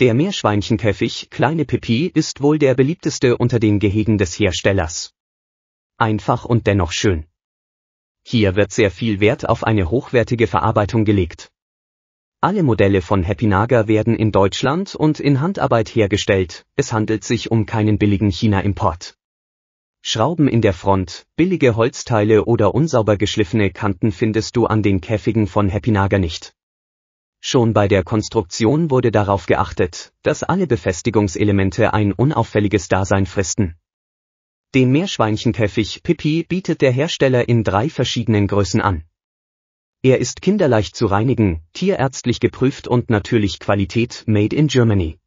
Der Meerschweinchenkäfig Kleine Pipi ist wohl der beliebteste unter den Gehegen des Herstellers. Einfach und dennoch schön. Hier wird sehr viel Wert auf eine hochwertige Verarbeitung gelegt. Alle Modelle von Happy Naga werden in Deutschland und in Handarbeit hergestellt, es handelt sich um keinen billigen China-Import. Schrauben in der Front, billige Holzteile oder unsauber geschliffene Kanten findest du an den Käfigen von Happy Naga nicht. Schon bei der Konstruktion wurde darauf geachtet, dass alle Befestigungselemente ein unauffälliges Dasein fristen. Den Meerschweinchenkäfig Pippi bietet der Hersteller in drei verschiedenen Größen an. Er ist kinderleicht zu reinigen, tierärztlich geprüft und natürlich Qualität Made in Germany.